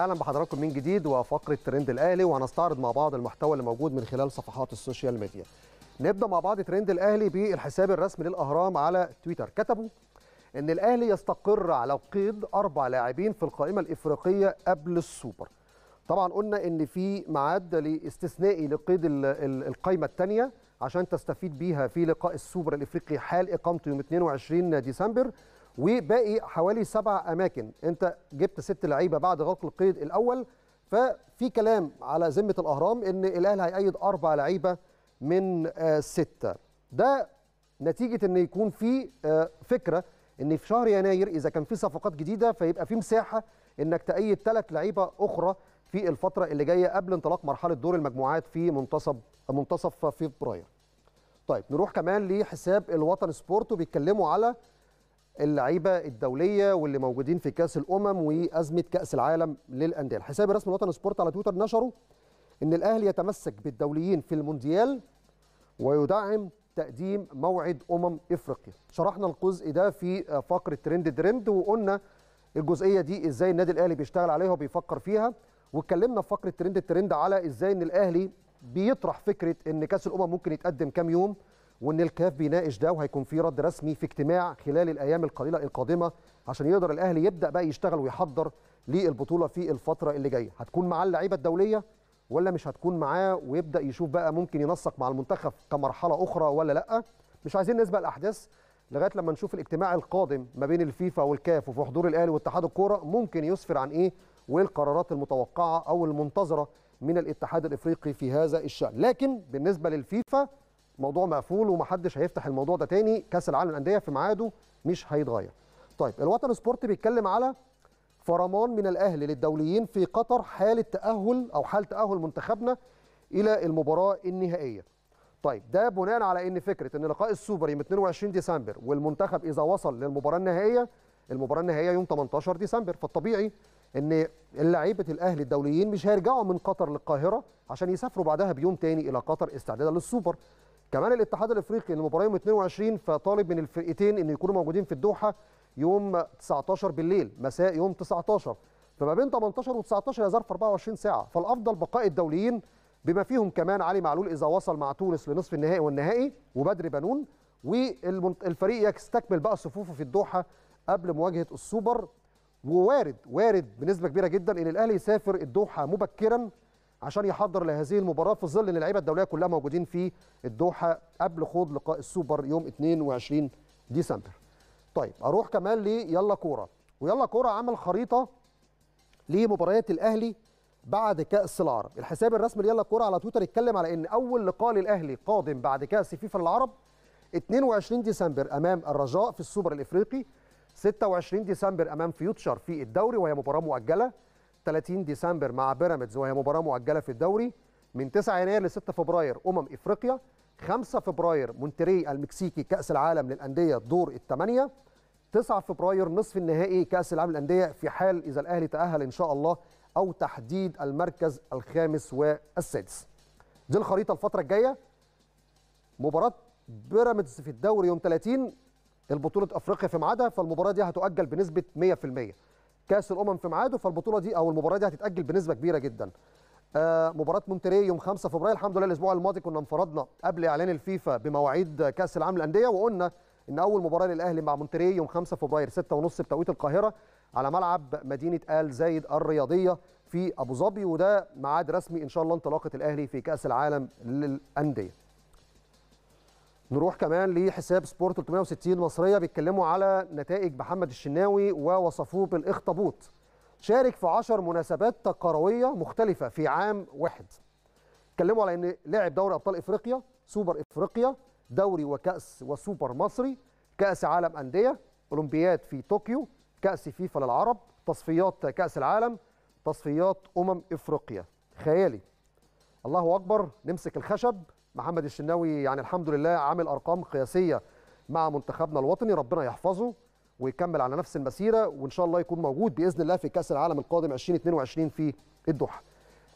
اهلا بحضراتكم من جديد وفقره ترند الاهلي وهنستعرض مع بعض المحتوى اللي موجود من خلال صفحات السوشيال ميديا نبدا مع بعض ترند الاهلي بالحساب الرسمي للاهرام على تويتر كتبوا ان الاهلي يستقر على قيد اربع لاعبين في القائمه الافريقيه قبل السوبر طبعا قلنا ان في معاد استثنائي لقيد القائمه الثانيه عشان تستفيد بيها في لقاء السوبر الافريقي حال اقامته يوم 22 ديسمبر وباقي حوالي سبع اماكن انت جبت ست لعيبه بعد غلق القيد الاول ففي كلام على ذمه الاهرام ان الاهلي هيأيد اربع لعيبه من آه، سته ده نتيجه ان يكون في آه، فكره ان في شهر يناير اذا كان في صفقات جديده فيبقى في مساحه انك تأيد ثلاث لعيبه اخرى في الفتره اللي جايه قبل انطلاق مرحله دور المجموعات في منتصف منتصف فبراير. طيب نروح كمان لحساب الوطن سبورت وبيتكلموا على اللعيبه الدوليه واللي موجودين في كاس الامم وازمه كاس العالم للانديه الحساب الرسمي الوطني سبورت على تويتر نشره ان الاهلي يتمسك بالدوليين في المونديال ويدعم تقديم موعد امم افريقيا شرحنا الجزء ده في فقره ترند درند وقلنا الجزئيه دي ازاي النادي الاهلي بيشتغل عليها وبيفكر فيها واتكلمنا في فقره ترند ترند على ازاي ان الاهلي بيطرح فكره ان كاس الامم ممكن يتقدم كام يوم وان الكاف بيناقش ده وهيكون في رد رسمي في اجتماع خلال الايام القليله القادمه عشان يقدر الاهلي يبدا بقى يشتغل ويحضر للبطوله في الفتره اللي جايه هتكون معاه اللعيبه الدوليه ولا مش هتكون معاه ويبدا يشوف بقى ممكن ينسق مع المنتخب كمرحله اخرى ولا لا مش عايزين نسبق الاحداث لغايه لما نشوف الاجتماع القادم ما بين الفيفا والكاف وفي حضور الاهلي واتحاد الكوره ممكن يسفر عن ايه والقرارات المتوقعه او المنتظره من الاتحاد الافريقي في هذا الشان لكن بالنسبه للفيفا موضوع مقفول ومحدش هيفتح الموضوع ده تاني كاس العالم للانديه في ميعاده مش هيتغير طيب الوطن سبورت بيتكلم على فرمان من الاهلي للدوليين في قطر حاله تاهل او حال تاهل منتخبنا الى المباراه النهائيه طيب ده بناء على ان فكره ان لقاء السوبر يوم 22 ديسمبر والمنتخب اذا وصل للمباراه النهائيه المباراه النهائيه يوم 18 ديسمبر فالطبيعي ان لعيبه الاهلي الدوليين مش هيرجعوا من قطر للقاهره عشان يسافروا بعدها بيوم تاني الى قطر استعدادا للسوبر كمان الاتحاد الافريقي المباراه يوم 22 فطالب من الفرقتين ان يكونوا موجودين في الدوحه يوم 19 بالليل مساء يوم 19 فما بين 18 و19 ظرف 24 ساعه فالافضل بقاء الدوليين بما فيهم كمان علي معلول اذا وصل مع تونس لنصف النهائي والنهائي وبدر بنون والفريق يستكمل بقى صفوفه في الدوحه قبل مواجهه السوبر ووارد وارد بنسبه كبيره جدا ان الاهلي يسافر الدوحه مبكرا عشان يحضر لهذه المباراه في ظل ان اللعيبه الدوليه كلها موجودين في الدوحه قبل خوض لقاء السوبر يوم 22 ديسمبر. طيب اروح كمان ليلا كوره ويلا كوره عمل خريطه لمباريات الاهلي بعد كاس العرب الحساب الرسمي ليلا كوره على تويتر اتكلم على ان اول لقاء للاهلي قادم بعد كاس فيفا العرب 22 ديسمبر امام الرجاء في السوبر الافريقي 26 ديسمبر امام فيوتشر في الدوري وهي مباراه مؤجله 30 ديسمبر مع بيراميدز وهي مباراه مؤجله في الدوري من 9 يناير ل 6 فبراير امم افريقيا 5 فبراير مونتري المكسيكي كاس العالم للانديه دور الثمانيه 9 فبراير نصف النهائي كاس العالم للانديه في حال اذا الاهلي تاهل ان شاء الله او تحديد المركز الخامس والسادس دي الخريطه الفتره الجايه مباراه بيراميدز في الدوري يوم 30 البطوله افريقيا في ميعادها فالمباراه دي هتؤجل بنسبه 100% كاس الامم في ميعاده فالبطوله دي او المباراه دي هتتاجل بنسبه كبيره جدا آه مباراه مونتريه يوم 5 فبراير الحمد لله الاسبوع الماضي كنا انفرضنا قبل اعلان الفيفا بمواعيد كاس العالم للانديه وقلنا ان اول مباراه للاهلي مع مونتريه يوم 5 فبراير 6:30 بتوقيت القاهره على ملعب مدينه ال زايد الرياضيه في ابو ظبي وده ميعاد رسمي ان شاء الله انطلاقه الاهلي في كاس العالم للانديه نروح كمان لحساب سبورت 360 مصريه بيتكلموا على نتائج محمد الشناوي ووصفوه بالاخطبوط شارك في 10 مناسبات قرويه مختلفه في عام واحد اتكلموا على ان لعب دوري ابطال افريقيا سوبر افريقيا دوري وكاس وسوبر مصري كاس عالم انديه اولمبياد في طوكيو كاس فيفا للعرب تصفيات كاس العالم تصفيات امم افريقيا خيالي الله اكبر نمسك الخشب محمد الشناوي يعني الحمد لله عامل ارقام قياسيه مع منتخبنا الوطني ربنا يحفظه ويكمل على نفس المسيره وان شاء الله يكون موجود باذن الله في كاس العالم القادم 2022 في الدوحه.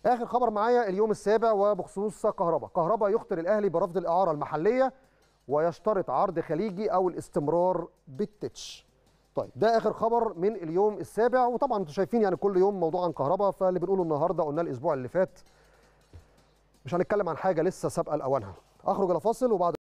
اخر خبر معايا اليوم السابع وبخصوص كهربا، كهربا يخطر الاهلي برفض الاعاره المحليه ويشترط عرض خليجي او الاستمرار بالتتش. طيب ده اخر خبر من اليوم السابع وطبعا انتم شايفين يعني كل يوم موضوع عن كهربا فاللي بنقوله النهارده قلنا الاسبوع اللي فات مش هنتكلم عن حاجه لسه سابقه لاوانها اخرج الى فاصل وبعد